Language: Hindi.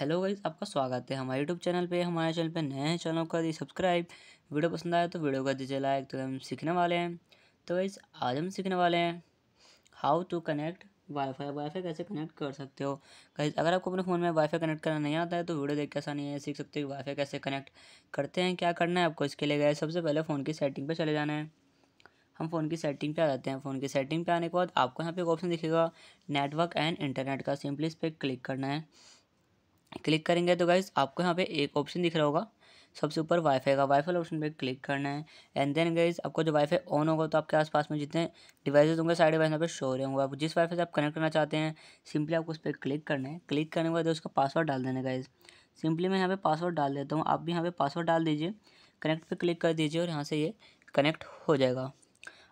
हेलो गाइज आपका स्वागत है हमारे यूट्यूब चैनल पे हमारे चैनल पे नए हैं चैनल कर दी सब्सक्राइब वीडियो पसंद आया तो वीडियो कर दीजिए लाइक तो हम सीखने वाले हैं तो गाइज आज हम सीखने वाले हैं how to connect wifi wifi कैसे कनेक्ट कर सकते हो गाइज अगर आपको अपने फ़ोन में वाईफाई कनेक्ट करना नहीं आता है तो वीडियो देख के आसानी है सीख सकते हो वाईफाई कैसे कनेक्ट करते हैं क्या करना है आपको इसके लिए गए सबसे पहले फ़ोन की सेटिंग पर चले जाना है हम फ़ोन की सेटिंग पे आ जाते हैं फ़ोन की सेटिंग पे आने के बाद आपको यहाँ पे एक ऑप्शन दिखेगा नेटवर्क एंड इंटरनेट का सिंपली इस पर क्लिक करना है क्लिक करेंगे तो गाइज आपको यहाँ पे एक ऑप्शन दिख रहा होगा सबसे ऊपर वाईफाई का वाईफाई ऑप्शन पे क्लिक करना है एंड देन गाइज आपको जो वाईफाई ऑन होगा तो आपके आसपास में जितने डिवाइसेज होंगे सारे डिवाइस यहाँ पे शो रहे होंगे आप जिस वाईफाई से आप कनेक्ट करना चाहते हैं सिंपली आपको उस पर क्लिक करना है क्लिक करने के बाद उसका पासवर्ड डाल देना गाइज सिंपली मैं यहाँ पर पासवर्ड डाल देता हूँ आप भी यहाँ पे पासवर्ड डाल दीजिए कनेक्ट पर क्लिक कर दीजिए और यहाँ से ये कनेक्ट हो जाएगा